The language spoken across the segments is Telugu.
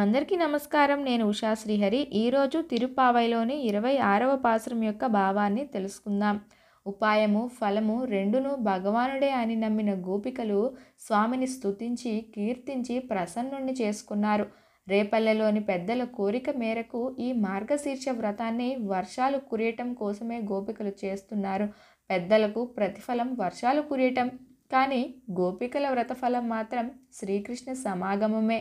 అందరికీ నమస్కారం నేను ఉషా శ్రీహరి ఈరోజు తిరుపావైలోని ఇరవై ఆరవ పాశ్రం యొక్క భావాన్ని తెలుసుకుందాం ఉపాయము ఫలము రెండును భగవానుడే అని నమ్మిన గోపికలు స్వామిని స్తుతించి కీర్తించి ప్రసన్నుణ్ణి చేసుకున్నారు రేపల్లెలోని పెద్దల కోరిక మేరకు ఈ మార్గశీర్ష వ్రతాన్ని వర్షాలు కురియటం కోసమే గోపికలు చేస్తున్నారు పెద్దలకు ప్రతిఫలం వర్షాలు కురియటం కానీ గోపికల వ్రతఫలం మాత్రం శ్రీకృష్ణ సమాగమమే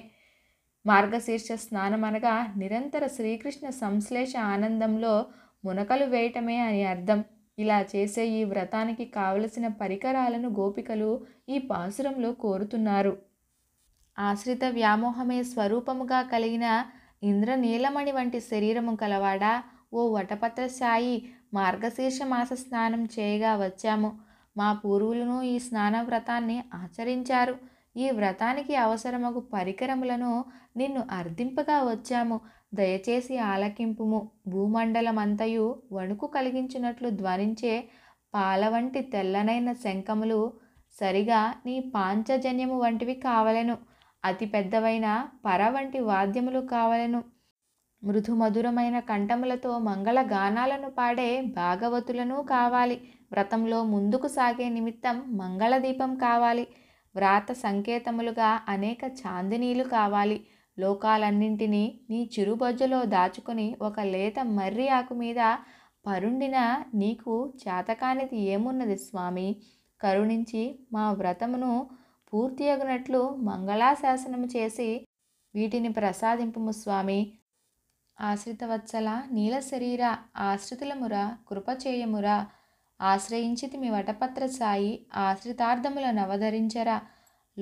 మార్గశీర్ష స్నానం అనగా నిరంతర శ్రీకృష్ణ సంశ్లేష ఆనందంలో మునకలు వేయటమే అని అర్థం ఇలా చేసే ఈ వ్రతానికి కావలసిన పరికరాలను గోపికలు ఈ పాసురంలో కోరుతున్నారు ఆశ్రిత వ్యామోహమే స్వరూపముగా కలిగిన ఇంద్రనీలమణి వంటి శరీరము కలవాడా ఓ వటపత్ర సాయి మార్గశీర్ష మాస స్నానం చేయగా వచ్చాము మా పూర్వులను ఈ స్నాన వ్రతాన్ని ఆచరించారు ఈ వ్రతానికి అవసరమగు పరికరములను నిన్ను అర్థింపగా వచ్చాము దయచేసి ఆలకింపుము భూమండలమంతయు వణుకు కలిగించినట్లు ధ్వనించే పాల వంటి తెల్లనైన శంఖములు సరిగా నీ పాంచజన్యము వంటివి కావలను అతి పెద్దవైన పర వంటి వాద్యములు కావలను మృదుమధురమైన కంఠములతో మంగళ గానాలను పాడే భాగవతులను కావాలి వ్రతంలో ముందుకు సాగే నిమిత్తం మంగళదీపం కావాలి వ్రాత సంకేతములుగా అనేక చాందినీలు కావాలి లోకాలన్నింటినీ నీ చిరుబొజ్జలో దాచుకుని ఒక లేత మర్రి ఆకు మీద పరుండిన నీకు చేతకానిది ఏమున్నది స్వామి కరుణించి మా వ్రతమును పూర్తియగునట్లు మంగళాశాసనము చేసి వీటిని ప్రసాదింపుము స్వామి ఆశ్రితవత్సల నీల శరీర ఆశ్రితులమురా కృపచేయమురా ఆశ్రయించితి మీ వటపత్ర సాయి ఆశ్రితార్థముల నవధరించరా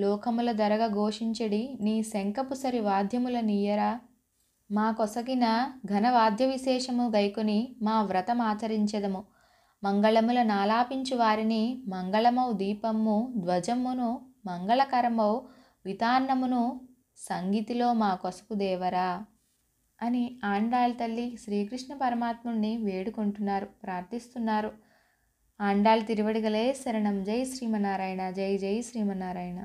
లోకముల ధరగ ఘోషించడి నీ శంఖపుసరి వాద్యముల నీయరా మా కొసగిన ఘనవాద్య విశేషము గైకుని మా వ్రతం ఆచరించదము మంగళముల నాలాపించు వారిని మంగళమౌ దీపమ్ము ధ్వజమును మంగళకరమౌ వితాన్నమును సంగీతిలో మా కొసపు దేవరా అని ఆండాళ్ళ తల్లి శ్రీకృష్ణ పరమాత్ముణ్ణి వేడుకుంటున్నారు ప్రార్థిస్తున్నారు ఆండాల్ తిరువడిగలే శరణం జై శ్రీమన్నారాయణ జై జై శ్రీమన్నారాయణ